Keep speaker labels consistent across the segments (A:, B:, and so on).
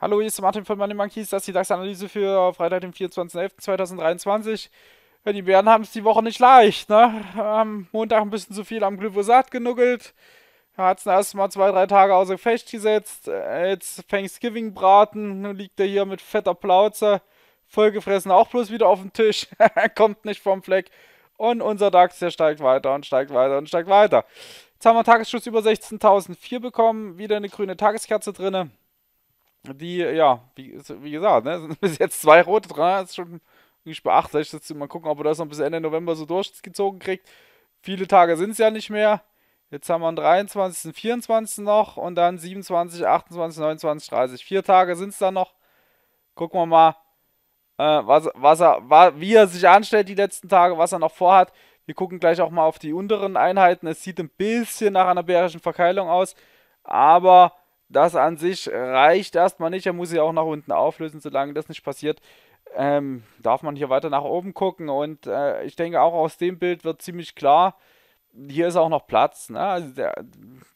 A: Hallo, hier ist Martin von Money Monkeys, das ist die DAX-Analyse für Freitag, den 24.11.2023. Ja, die Bären haben es die Woche nicht leicht, ne? Am Montag ein bisschen zu viel am Glyphosat genuggelt. Hat es mal zwei, drei Tage außer Gefecht gesetzt. Jetzt Thanksgiving-Braten. Nun liegt er hier mit fetter Plauze. Vollgefressen auch bloß wieder auf dem Tisch. Kommt nicht vom Fleck. Und unser DAX, der steigt weiter und steigt weiter und steigt weiter. Jetzt haben wir einen Tagesschluss über 16.004 bekommen. Wieder eine grüne Tageskerze drin. Die, ja, wie, wie gesagt, ne, sind bis jetzt zwei rote dran. Das ist schon nicht beachtlich. Jetzt mal gucken, ob wir das noch bis Ende November so durchgezogen kriegt. Viele Tage sind es ja nicht mehr. Jetzt haben wir einen 23., 24. noch und dann 27, 28, 29, 30. Vier Tage sind es dann noch. Gucken wir mal, äh, was, was er, war, wie er sich anstellt die letzten Tage, was er noch vorhat. Wir gucken gleich auch mal auf die unteren Einheiten. Es sieht ein bisschen nach einer bärischen Verkeilung aus, aber das an sich reicht erstmal nicht. Er muss sie auch nach unten auflösen, solange das nicht passiert. Ähm, darf man hier weiter nach oben gucken und äh, ich denke auch aus dem Bild wird ziemlich klar, hier ist auch noch Platz. Ne? Also der,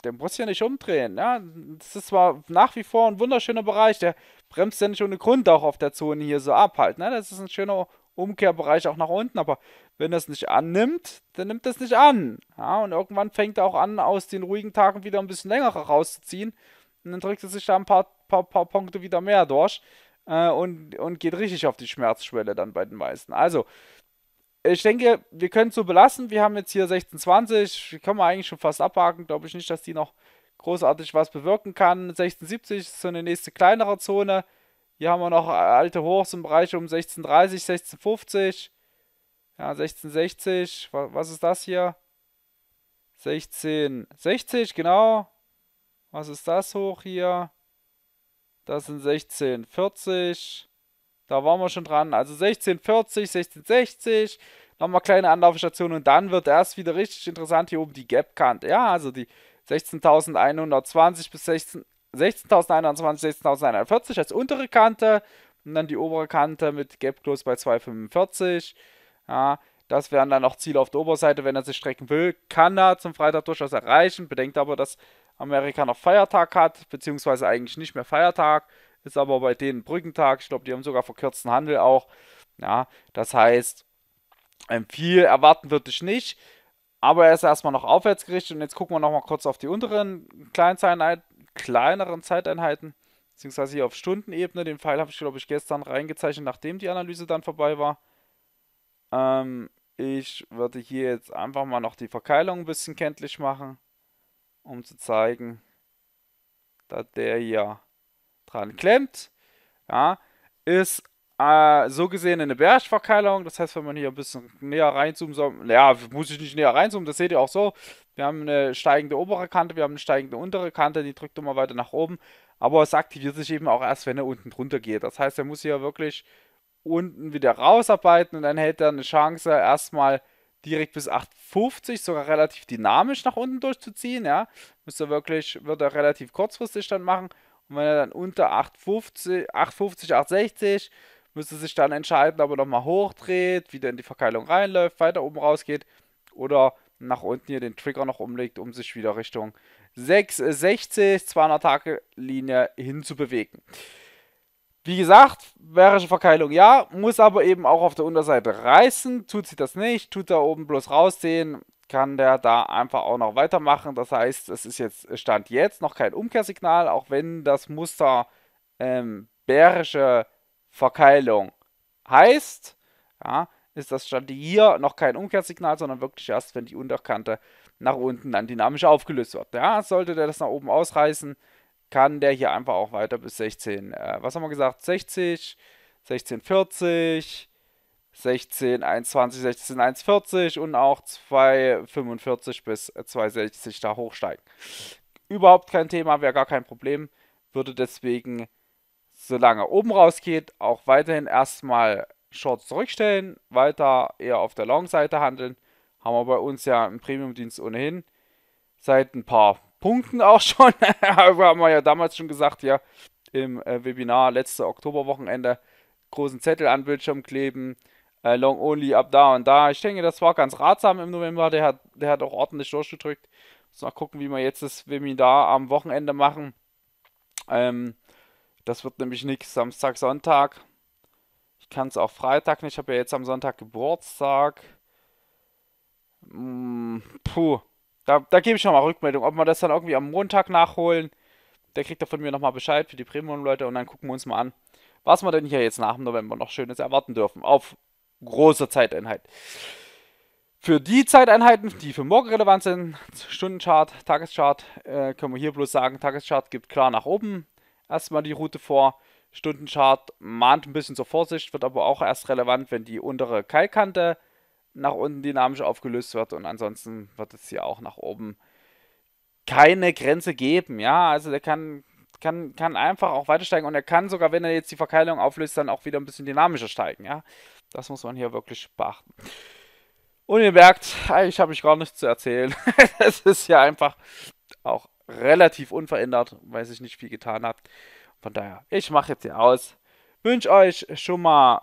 A: der muss hier nicht umdrehen. Ne? Das ist zwar nach wie vor ein wunderschöner Bereich, der bremst ja nicht ohne Grund auch auf der Zone hier so ab halt. Ne? Das ist ein schöner Umkehrbereich auch nach unten, aber wenn das nicht annimmt, dann nimmt das nicht an. Ja, und irgendwann fängt er auch an, aus den ruhigen Tagen wieder ein bisschen länger rauszuziehen. Und dann drückt er sich da ein paar, paar, paar Punkte wieder mehr durch äh, und, und geht richtig auf die Schmerzschwelle dann bei den meisten. Also, ich denke, wir können es so belassen. Wir haben jetzt hier 16,20. Können wir eigentlich schon fast abhaken. Glaube ich nicht, dass die noch großartig was bewirken kann. 1670 ist so eine nächste kleinere Zone. Hier haben wir noch alte Hochs im Bereich um 1630, 1650. Ja, 1660. Was ist das hier? 1660, genau. Was ist das hoch hier? Das sind 1640. Da waren wir schon dran. Also 1640, 1660. Nochmal kleine Anlaufstation und dann wird erst wieder richtig interessant hier oben die Gap-Kante. Ja, also die 16.120 bis 16.120, 16.140 als untere Kante und dann die obere Kante mit Gap Close bei 245. Ja, das wären dann auch Ziele auf der Oberseite, wenn er sich strecken will. Kann er zum Freitag durchaus erreichen. Bedenkt aber, dass Amerika noch Feiertag hat, beziehungsweise eigentlich nicht mehr Feiertag. Ist aber bei denen Brückentag. Ich glaube, die haben sogar verkürzten Handel auch. Ja, das heißt, ähm, viel erwarten würde ich nicht. Aber er ist erstmal noch aufwärts gerichtet und jetzt gucken wir nochmal kurz auf die unteren kleineren Zeiteinheiten, beziehungsweise hier auf Stundenebene. Den Pfeil habe ich, glaube ich, gestern reingezeichnet, nachdem die Analyse dann vorbei war. Ähm, ich würde hier jetzt einfach mal noch die Verkeilung ein bisschen kenntlich machen, um zu zeigen, dass der hier dran klemmt. Ja, ist äh, so gesehen eine Bergverkeilung, das heißt, wenn man hier ein bisschen näher reinzoomen soll, naja, muss ich nicht näher reinzoomen, das seht ihr auch so. Wir haben eine steigende obere Kante, wir haben eine steigende untere Kante, die drückt immer weiter nach oben, aber es aktiviert sich eben auch erst, wenn er unten drunter geht. Das heißt, er muss hier wirklich unten wieder rausarbeiten und dann hält er eine Chance, erstmal direkt bis 8,50, sogar relativ dynamisch nach unten durchzuziehen, ja. Müsste wirklich, wird er relativ kurzfristig dann machen. Und wenn er dann unter 8,50, 8,50, 8,60 müsste sich dann entscheiden, ob er nochmal hochdreht, wieder in die Verkeilung reinläuft, weiter oben rausgeht oder nach unten hier den Trigger noch umlegt, um sich wieder Richtung 6, 200 äh, Tage Linie hinzubewegen. Wie gesagt, bärische Verkeilung ja, muss aber eben auch auf der Unterseite reißen. Tut sie das nicht, tut da oben bloß rausziehen, kann der da einfach auch noch weitermachen. Das heißt, es ist jetzt, Stand jetzt noch kein Umkehrsignal, auch wenn das Muster ähm, bärische Verkeilung. Heißt, ja, ist das stand hier noch kein Umkehrsignal, sondern wirklich erst, wenn die Unterkante nach unten dann dynamisch aufgelöst wird. Ja, sollte der das nach oben ausreißen, kann der hier einfach auch weiter bis 16, äh, was haben wir gesagt, 60, 1640, 16120, 16140 und auch 245 bis 260 da hochsteigen. Überhaupt kein Thema, wäre gar kein Problem, würde deswegen solange oben rausgeht, auch weiterhin erstmal Shorts zurückstellen, weiter eher auf der Long-Seite handeln. Haben wir bei uns ja im Premium-Dienst ohnehin seit ein paar Punkten auch schon. haben wir ja damals schon gesagt, ja, im äh, Webinar letzte Oktoberwochenende großen Zettel an Bildschirm kleben. Äh, long only ab da und da. Ich denke, das war ganz ratsam im November. Der hat, der hat auch ordentlich durchgedrückt. Muss noch gucken, wie wir jetzt das Webinar am Wochenende machen. Ähm, das wird nämlich nichts Samstag, Sonntag. Ich kann es auch Freitag nicht. Ich habe ja jetzt am Sonntag Geburtstag. Mm, puh. Da, da gebe ich nochmal Rückmeldung. Ob wir das dann irgendwie am Montag nachholen, der kriegt da von mir nochmal Bescheid für die Premium-Leute und dann gucken wir uns mal an, was wir denn hier jetzt nach dem November noch Schönes erwarten dürfen. Auf großer Zeiteinheit. Für die Zeiteinheiten, die für morgen relevant sind, Stundenchart, Tageschart, äh, können wir hier bloß sagen, Tageschart gibt klar nach oben erstmal die Route vor. Stundenchart mahnt ein bisschen zur Vorsicht, wird aber auch erst relevant, wenn die untere Keilkante nach unten dynamisch aufgelöst wird und ansonsten wird es hier auch nach oben keine Grenze geben. Ja, also der kann, kann, kann einfach auch weiter steigen und er kann sogar, wenn er jetzt die Verkeilung auflöst, dann auch wieder ein bisschen dynamischer steigen. Ja, das muss man hier wirklich beachten. Und ihr merkt, ich habe mich gar nichts zu erzählen. Es ist ja einfach auch relativ unverändert, weil sich nicht viel getan hat. Von daher, ich mache jetzt hier aus. Wünsche euch schon mal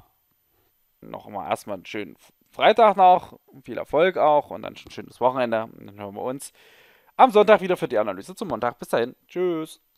A: noch mal erstmal einen schönen Freitag noch, viel Erfolg auch und dann schon ein schönes Wochenende. Und dann hören wir uns am Sonntag wieder für die Analyse zum Montag. Bis dahin, tschüss.